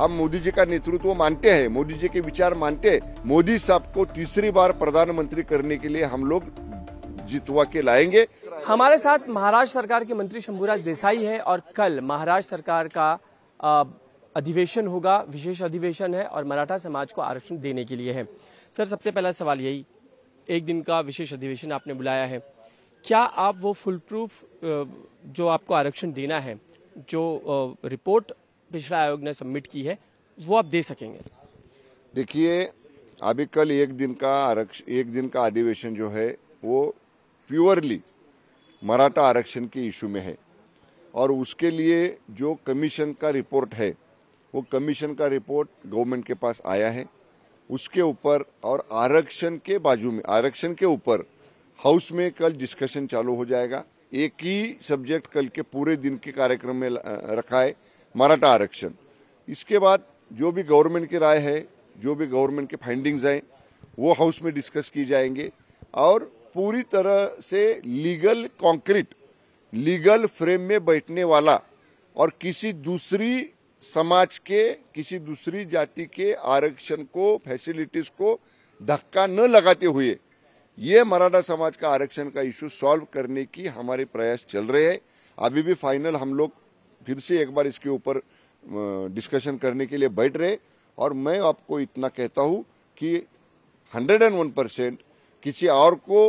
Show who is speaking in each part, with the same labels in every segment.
Speaker 1: हम मोदी जी का नेतृत्व मानते हैं मोदी जी के विचार मानते हैं मोदी साहब को तीसरी बार
Speaker 2: प्रधानमंत्री करने के लिए हम लोग जितवा के लाएंगे हमारे साथ महाराष्ट्र सरकार के मंत्री शंभुराज देसाई है और कल महाराष्ट्र सरकार का अधिवेशन होगा विशेष अधिवेशन है और मराठा समाज को आरक्षण देने के लिए है सर सबसे पहला सवाल यही एक दिन का विशेष अधिवेशन आपने बुलाया है क्या आप वो फुल प्रूफ जो आपको आरक्षण देना है जो रिपोर्ट पिछड़ा आयोग ने सबमिट की है वो आप दे सकेंगे
Speaker 1: देखिए अभी कल एक दिन का आरक्षण एक दिन का अधिवेशन जो है वो प्योरली मराठा आरक्षण के इशू में है और उसके लिए जो कमीशन का रिपोर्ट है वो कमीशन का रिपोर्ट गवर्नमेंट के पास आया है उसके ऊपर और आरक्षण के बाजू में आरक्षण के ऊपर हाउस में कल डिस्कशन चालू हो जाएगा एक ही सब्जेक्ट कल के पूरे दिन के कार्यक्रम में रखा है मराठा आरक्षण इसके बाद जो भी गवर्नमेंट की राय है जो भी गवर्नमेंट के फाइंडिंग्स हैं वो हाउस में डिस्कस की जाएंगे और पूरी तरह से लीगल कॉन्क्रीट लीगल फ्रेम में बैठने वाला और किसी दूसरी समाज के किसी दूसरी जाति के आरक्षण को फैसिलिटीज को धक्का न लगाते हुए ये मराठा समाज का आरक्षण का इश्यू सॉल्व करने की हमारे प्रयास चल रहे हैं अभी भी फाइनल हम लोग फिर से एक बार इसके ऊपर डिस्कशन करने के लिए बैठ रहे और मैं आपको इतना कहता हूं कि 101 परसेंट किसी और को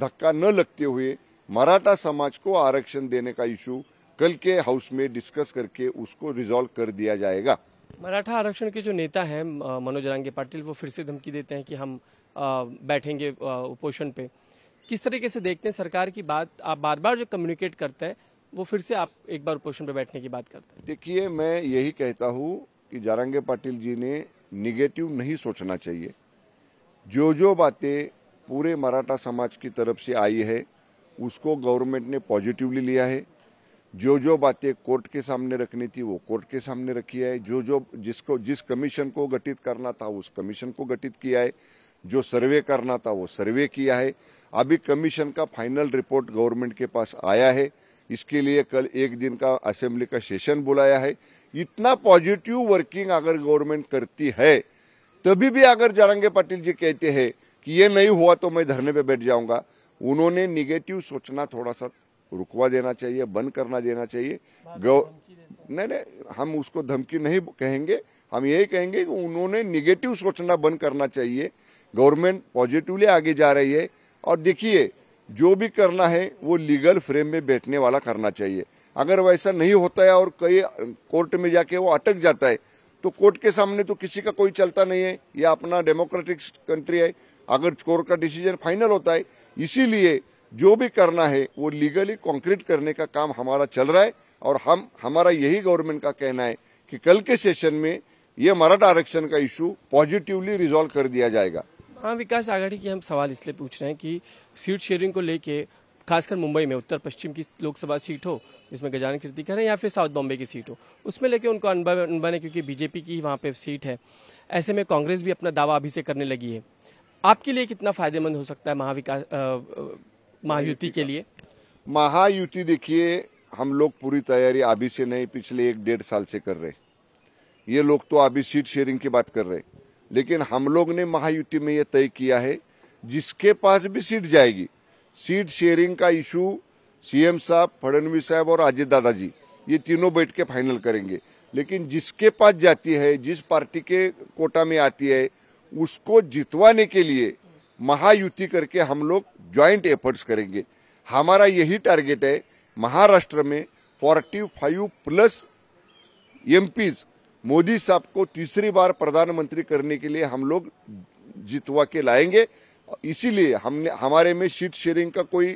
Speaker 1: धक्का न लगते हुए मराठा समाज को आरक्षण देने का इशू कल के हाउस में डिस्कस करके उसको रिजोल्व कर दिया जाएगा
Speaker 2: मराठा आरक्षण के जो नेता हैं मनोज रंगे पाटिल वो फिर से धमकी देते हैं कि हम आ, बैठेंगे उपोषण पे किस तरीके से देखते हैं सरकार की बात आप बार बार जो कम्युनिकेट करते हैं वो फिर से आप एक बार पोजिशन पे बैठने की बात करते
Speaker 1: हैं देखिए मैं यही कहता हूँ कि जारंगे पाटिल जी ने निगेटिव नहीं सोचना चाहिए जो जो बातें पूरे मराठा समाज की तरफ से आई है उसको गवर्नमेंट ने पॉजिटिवली लिया है जो जो बातें कोर्ट के सामने रखनी थी वो कोर्ट के सामने रखी है जो जो जिसको जिस कमीशन को गठित करना था उस कमीशन को गठित किया है जो सर्वे करना था वो सर्वे किया है अभी कमीशन का फाइनल रिपोर्ट गवर्नमेंट के पास आया है इसके लिए कल एक दिन का असेंबली का सेशन बुलाया है इतना पॉजिटिव वर्किंग अगर गवर्नमेंट करती है तभी भी अगर जारंगे पाटिल जी कहते हैं कि ये नहीं हुआ तो मैं धरने पे बैठ जाऊंगा उन्होंने निगेटिव सोचना थोड़ा सा रुकवा देना चाहिए बंद करना देना चाहिए गौ नहीं नहीं हम उसको धमकी नहीं कहेंगे हम यही कहेंगे कि उन्होंने निगेटिव सोचना बंद करना चाहिए गवर्नमेंट पॉजिटिवली आगे जा रही है और देखिए जो भी करना है वो लीगल फ्रेम में बैठने वाला करना चाहिए अगर वैसा नहीं होता है और कई कोर्ट में जाके वो अटक जाता है तो कोर्ट के सामने तो किसी का कोई चलता नहीं है यह अपना डेमोक्रेटिक कंट्री है अगर कोर्ट का डिसीजन फाइनल होता है इसीलिए जो भी करना है वो लीगली कॉन्क्रीट करने का काम हमारा चल रहा है और हम हमारा यही गवर्नमेंट का कहना है कि कल के सेशन में ये मराठा आरक्षण का इश्यू पॉजिटिवली रिजॉल्व कर दिया जाएगा
Speaker 2: हाँ विकास आघाड़ी की हम सवाल इसलिए पूछ रहे हैं कि सीट शेयरिंग को लेके खासकर मुंबई में उत्तर पश्चिम की लोकसभा सीट हो जिसमें गजानन रहे हैं या फिर साउथ बॉम्बे की सीट हो उसमें लेके उनको अनबन है क्योंकि बीजेपी की वहाँ पे सीट है ऐसे में कांग्रेस भी अपना दावा अभी से करने लगी है आपके लिए कितना फायदेमंद हो सकता है महाविकास महायुति के लिए महायुति देखिए
Speaker 1: हम लोग पूरी तैयारी अभी से नहीं पिछले एक डेढ़ साल से कर रहे ये लोग तो अभी सीट शेयरिंग की बात कर रहे लेकिन हम लोग ने महायुति में यह तय किया है जिसके पास भी सीट जाएगी सीट शेयरिंग का इशू सीएम साहब फडणवीस साहब और अजय दादाजी ये तीनों बैठ के फाइनल करेंगे लेकिन जिसके पास जाती है जिस पार्टी के कोटा में आती है उसको जितवाने के लिए महायुति करके हम लोग ज्वाइंट एफर्ट्स करेंगे हमारा यही टारगेट है महाराष्ट्र में 45 प्लस एमपीज मोदी साहब को तीसरी बार प्रधानमंत्री करने के लिए हम लोग जितवा के लाएंगे इसीलिए हमने हमारे में सीट शेयरिंग का कोई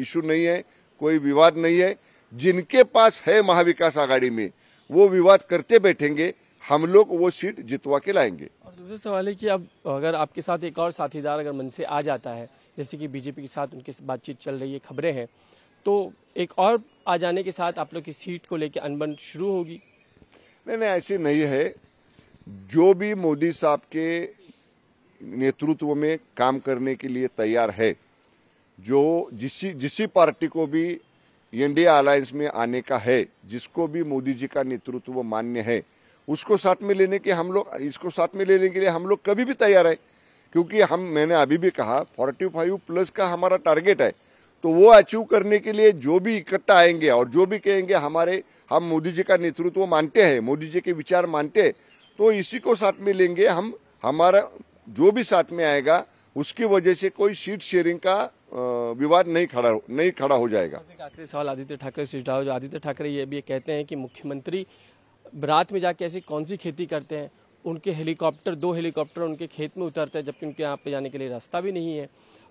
Speaker 1: इशू नहीं है कोई विवाद नहीं है जिनके पास है महाविकास आघाड़ी में वो विवाद करते बैठेंगे हम लोग वो सीट जितवा के लाएंगे
Speaker 2: और दूसरा सवाल है कि अब अगर आपके साथ एक और साथीदार अगर मन से आ जाता है जैसे कि बीजेपी के साथ उनके बातचीत चल रही है खबरें हैं तो एक और आ जाने के साथ आप लोग की सीट को लेकर अनबन शुरू होगी
Speaker 1: नहीं नहीं ऐसी नहीं है जो भी मोदी साहब के नेतृत्व में काम करने के लिए तैयार है जो जिस जिस पार्टी को भी इंडिया अलायंस में आने का है जिसको भी मोदी जी का नेतृत्व मान्य है उसको साथ में लेने के हम लोग इसको साथ में लेने के लिए हम लोग कभी भी तैयार है क्योंकि हम मैंने अभी भी कहा 45 प्लस का हमारा टारगेट है तो वो अचीव करने के लिए जो भी इकट्ठा आएंगे और जो भी कहेंगे हमारे हम मोदी जी का नेतृत्व मानते हैं मोदी जी के विचार मानते हैं तो इसी को साथ में लेंगे हम हमारा जो भी साथ में आएगा उसकी वजह से कोई सीट शेयरिंग का विवाद नहीं खड़ा नहीं खड़ा हो जाएगा
Speaker 2: आखिरी सवाल आदित्य ठाकरे से जुड़ा आदित्य ठाकरे ये भी कहते हैं कि मुख्यमंत्री रात में जाके ऐसी कौन सी खेती करते हैं उनके हेलीकॉप्टर दो हेलीकॉप्टर उनके खेत में उतरते हैं जबकि उनके यहाँ पे जाने के लिए रास्ता भी नहीं है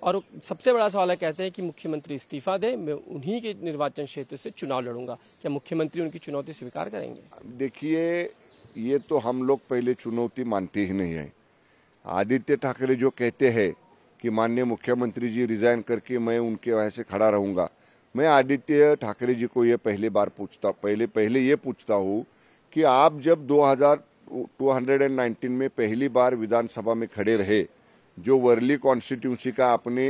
Speaker 2: और सबसे बड़ा सवाल है कहते हैं कि मुख्यमंत्री इस्तीफा दें मैं उन्हीं के निर्वाचन क्षेत्र से चुनाव लड़ूंगा क्या मुख्यमंत्री उनकी चुनौती स्वीकार करेंगे
Speaker 1: देखिए ये तो हम लोग पहले चुनौती मानते ही नहीं है आदित्य ठाकरे जो कहते हैं कि माननीय मुख्यमंत्री जी रिजाइन करके मैं उनके वहाँ से खड़ा रहूँगा मैं आदित्य ठाकरे जी को यह पहले बार पूछता पहले पहले ये पूछता हूँ कि आप जब 219 में पहली बार विधानसभा में खड़े रहे जो वर्ली कॉन्स्टिट्यूंसी का आपने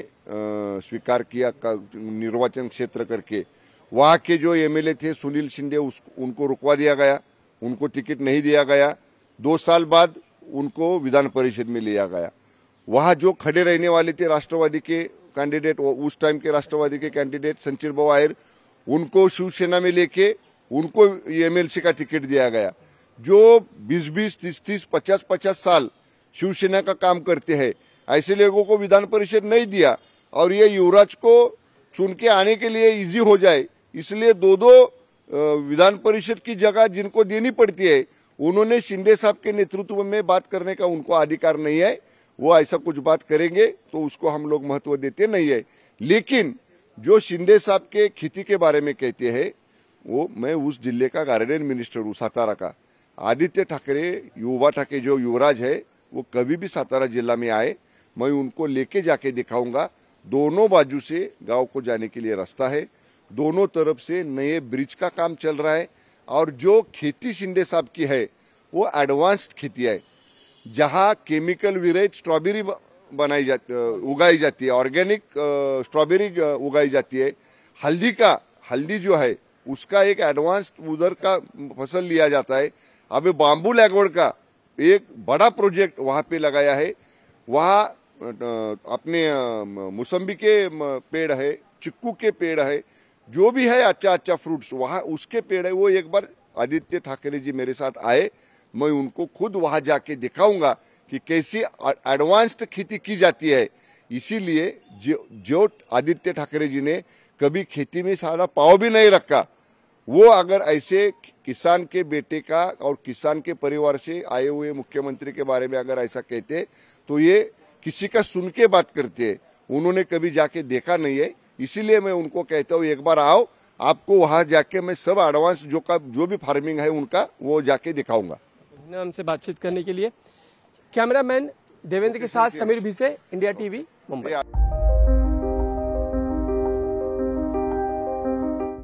Speaker 1: स्वीकार किया निर्वाचन क्षेत्र करके वहाँ के जो एमएलए थे सुनील शिंदे उस उनको रुकवा दिया गया उनको टिकट नहीं दिया गया दो साल बाद उनको विधान परिषद में लिया गया वहाँ जो खड़े रहने वाले थे राष्ट्रवादी के कैंडिडेट उस टाइम के राष्ट्रवादी के कैंडिडेट संचिर बाबा उनको शिवसेना में लेके उनको एमएलसी का टिकट दिया गया जो 20 बीस तीस तीस पचास पचास साल शिवसेना का काम करते हैं ऐसे लोगों को विधान परिषद नहीं दिया और ये युवराज को चुन के आने के लिए इजी हो जाए इसलिए दो दो विधान परिषद की जगह जिनको देनी पड़ती है उन्होंने शिंदे साहब के नेतृत्व में बात करने का उनको अधिकार नहीं है वो ऐसा कुछ बात करेंगे तो उसको हम लोग महत्व देते नहीं है लेकिन जो शिंदे साहब के खेती के बारे में कहते हैं वो मैं उस जिले का गार्डन मिनिस्टर हूँ सातारा का आदित्य ठाकरे युवा ठाकरे जो युवराज है वो कभी भी सातारा जिला में आए मैं उनको लेके जाके दिखाऊंगा दोनों बाजू से गांव को जाने के लिए रास्ता है दोनों तरफ से नए ब्रिज का काम चल रहा है और जो खेती शिंदे साहब की है वो एडवांस्ड खेती है जहाँ केमिकल विरहित स्ट्रॉबेरी बनाई जाती उगाई जाती है ऑर्गेनिक स्ट्रॉबेरी उगाई जाती है हल्दी का हल्दी जो है उसका एक एडवांस्ड उधर का फसल लिया जाता है अभी बाम्बू लैगवड का एक बड़ा प्रोजेक्ट वहाँ पे लगाया है वहाँ अपने मौसम्बी के पेड़ है चिक्कू के पेड़ है जो भी है अच्छा अच्छा फ्रूट्स वहाँ उसके पेड़ है वो एक बार आदित्य ठाकरे जी मेरे साथ आए मैं उनको खुद वहाँ जाके दिखाऊंगा कि कैसी एडवांस्ड खेती की जाती है इसीलिए जो, जो आदित्य ठाकरे जी ने कभी खेती में सारा पाव भी नहीं रखा वो अगर ऐसे किसान के बेटे का और किसान के परिवार से आए हुए मुख्यमंत्री के बारे में अगर ऐसा कहते तो ये किसी का सुन के बात करते उन्होंने कभी जाके देखा नहीं है इसीलिए मैं उनको कहता हूँ एक बार आओ आपको वहाँ जाके मैं सब एडवांस जो का जो भी फार्मिंग है उनका वो जाके दिखाऊंगा
Speaker 2: हमसे बातचीत करने के लिए कैमरामैन देवेंद्र के साथ समीर भी इंडिया टीवी मुंबई